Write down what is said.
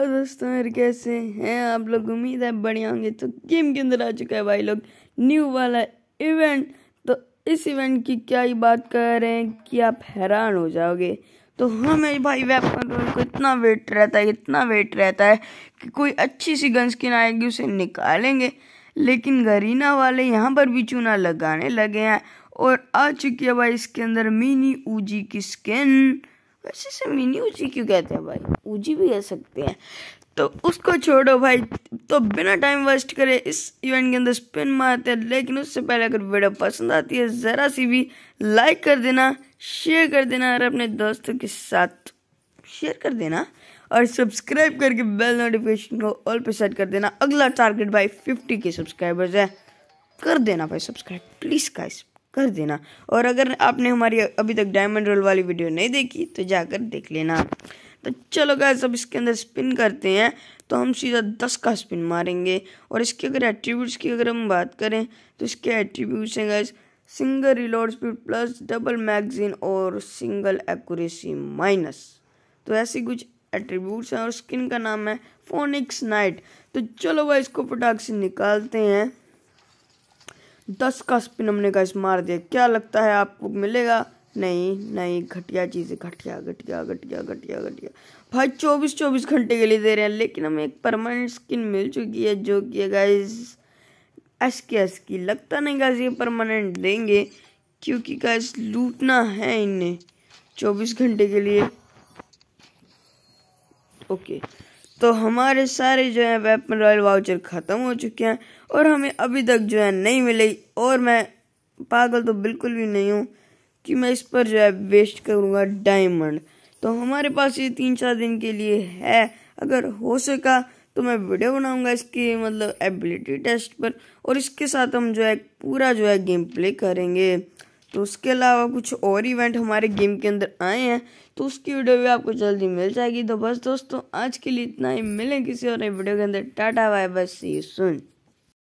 और दोस्तों और कैसे हैं आप लोग उम्मीद है बढ़िया होंगे तो गेम के अंदर आ चुका है भाई लोग न्यू वाला इवेंट तो इस इवेंट की क्या ही बात कर रहे हैं कि आप हैरान हो जाओगे तो हमें भाई वेब कंट्रोल को इतना वेट रहता है इतना वेट रहता है कि कोई अच्छी सी गन स्किन आएगी उसे निकालेंगे लेकिन गरीना वाले यहाँ पर भी चूना लगाने लगे हैं और आ चुकी है भाई इसके अंदर मिनी ऊजी की स्किन वैसे से मिनी उजी क्यों कहते हैं भाई उजी भी कह सकते हैं तो उसको छोड़ो भाई तो बिना टाइम वेस्ट करे इस इवेंट के अंदर स्पिन मारते हैं लेकिन उससे पहले अगर वीडियो पसंद आती है ज़रा सी भी लाइक कर देना शेयर कर देना और अपने दोस्तों के साथ शेयर कर देना और सब्सक्राइब करके बेल नोटिफिकेशन को ऑल पे सेट कर देना अगला टारगेट भाई फिफ्टी के सब्सक्राइबर्स है कर देना भाई सब्सक्राइब प्लीज़ का कर देना और अगर आपने हमारी अभी तक डायमंड रोल वाली वीडियो नहीं देखी तो जाकर देख लेना तो चलो गैस अब इसके अंदर स्पिन करते हैं तो हम सीधा दस का स्पिन मारेंगे और इसके अगर एट्रीब्यूट्स की अगर हम बात करें तो इसके एट्रीब्यूट्स हैं guys single reload speed plus double magazine और सिंगल एक्यूरेसी माइनस तो ऐसे कुछ एट्रीब्यूट्स हैं और स्किन का नाम है फोनिक्स नाइट तो चलो भाई इसको पटाख से निकालते हैं दस का स्पिन हमने गैस मार दिया क्या लगता है आपको मिलेगा नहीं नहीं घटिया चीज़ें घटिया घटिया घटिया घटिया घटिया भाई चौबीस चौबीस घंटे के लिए दे रहे हैं लेकिन हमें एक परमानेंट स्किन मिल चुकी है जो कि guys guys S K S की लगता नहीं गाइज ये परमानेंट देंगे क्योंकि गाइज लूटना है इन्हें चौबीस घंटे के लिए ओके तो हमारे सारे जो है वेपन रॉयल वाउचर ख़त्म हो चुके हैं और हमें अभी तक जो है नहीं मिली और मैं पागल तो बिल्कुल भी नहीं हूँ कि मैं इस पर जो है वेस्ट करूँगा डायमंड तो हमारे पास ये तीन चार दिन के लिए है अगर हो सका तो मैं वीडियो बनाऊंगा इसकी मतलब एबिलिटी टेस्ट पर और इसके साथ हम जो है पूरा जो है गेम प्ले करेंगे तो उसके अलावा कुछ और इवेंट हमारे गेम के अंदर आए हैं तो उसकी वीडियो भी आपको जल्दी मिल जाएगी तो बस दोस्तों आज के लिए इतना ही मिलें किसी और वीडियो के अंदर टाटा बाय बाय सी सुन